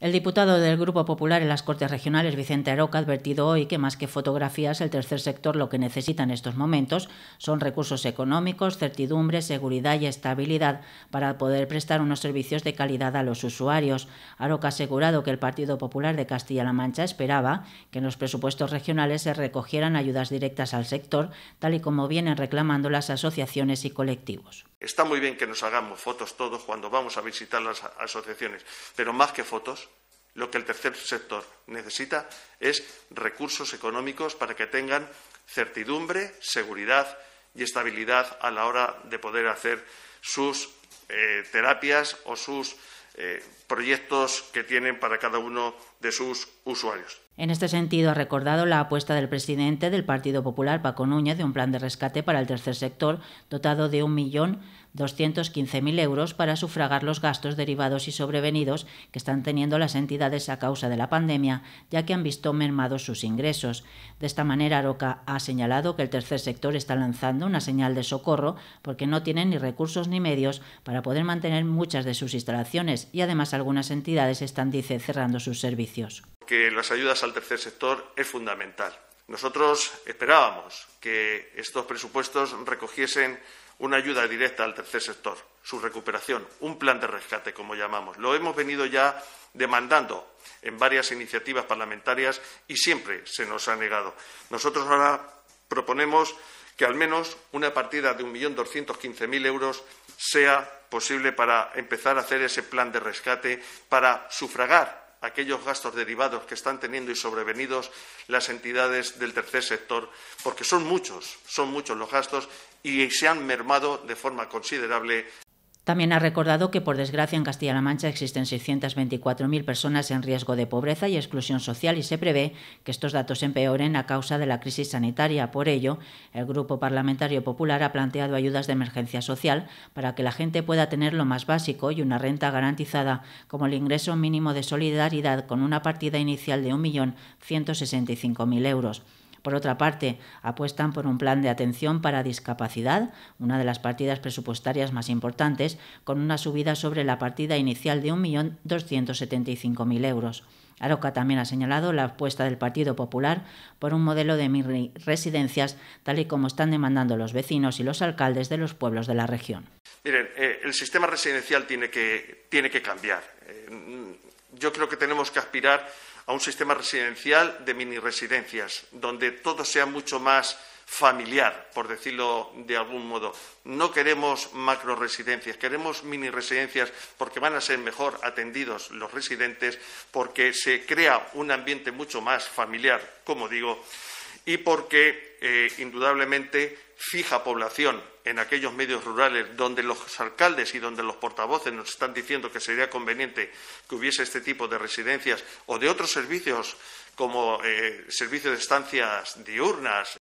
El diputado del Grupo Popular en las Cortes Regionales, Vicente Aroca, ha advertido hoy que más que fotografías, el tercer sector lo que necesita en estos momentos son recursos económicos, certidumbre, seguridad y estabilidad para poder prestar unos servicios de calidad a los usuarios. Aroca ha asegurado que el Partido Popular de Castilla-La Mancha esperaba que en los presupuestos regionales se recogieran ayudas directas al sector, tal y como vienen reclamando las asociaciones y colectivos. Está muy bien que nos hagamos fotos todos cuando vamos a visitar las asociaciones, pero más que fotos, lo que el tercer sector necesita es recursos económicos para que tengan certidumbre, seguridad y estabilidad a la hora de poder hacer sus eh, terapias o sus eh, proyectos que tienen para cada uno de sus usuarios. En este sentido, ha recordado la apuesta del presidente del Partido Popular, Paco Núñez, de un plan de rescate para el tercer sector dotado de 1.215.000 euros para sufragar los gastos derivados y sobrevenidos que están teniendo las entidades a causa de la pandemia, ya que han visto mermados sus ingresos. De esta manera, Aroca ha señalado que el tercer sector está lanzando una señal de socorro porque no tienen ni recursos ni medios para poder mantener muchas de sus instalaciones y además algunas entidades están, dice, cerrando sus servicios que las ayudas al tercer sector es fundamental. Nosotros esperábamos que estos presupuestos recogiesen una ayuda directa al tercer sector, su recuperación, un plan de rescate, como llamamos. Lo hemos venido ya demandando en varias iniciativas parlamentarias y siempre se nos ha negado. Nosotros ahora proponemos que al menos una partida de 1.215.000 euros sea posible para empezar a hacer ese plan de rescate, para sufragar aquellos gastos derivados que están teniendo y sobrevenidos las entidades del tercer sector, porque son muchos, son muchos los gastos y se han mermado de forma considerable también ha recordado que, por desgracia, en Castilla-La Mancha existen 624.000 personas en riesgo de pobreza y exclusión social y se prevé que estos datos empeoren a causa de la crisis sanitaria. Por ello, el Grupo Parlamentario Popular ha planteado ayudas de emergencia social para que la gente pueda tener lo más básico y una renta garantizada, como el ingreso mínimo de solidaridad con una partida inicial de 1.165.000 euros. Por otra parte, apuestan por un plan de atención para discapacidad, una de las partidas presupuestarias más importantes, con una subida sobre la partida inicial de 1.275.000 euros. Aroca también ha señalado la apuesta del Partido Popular por un modelo de residencias, tal y como están demandando los vecinos y los alcaldes de los pueblos de la región. Miren, eh, el sistema residencial tiene que, tiene que cambiar. Eh, yo creo que tenemos que aspirar a un sistema residencial de mini residencias, donde todo sea mucho más familiar, por decirlo de algún modo. No queremos macro residencias, queremos mini residencias porque van a ser mejor atendidos los residentes, porque se crea un ambiente mucho más familiar, como digo, y porque eh, indudablemente fija población en aquellos medios rurales donde los alcaldes y donde los portavoces nos están diciendo que sería conveniente que hubiese este tipo de residencias o de otros servicios como eh, servicios de estancias diurnas,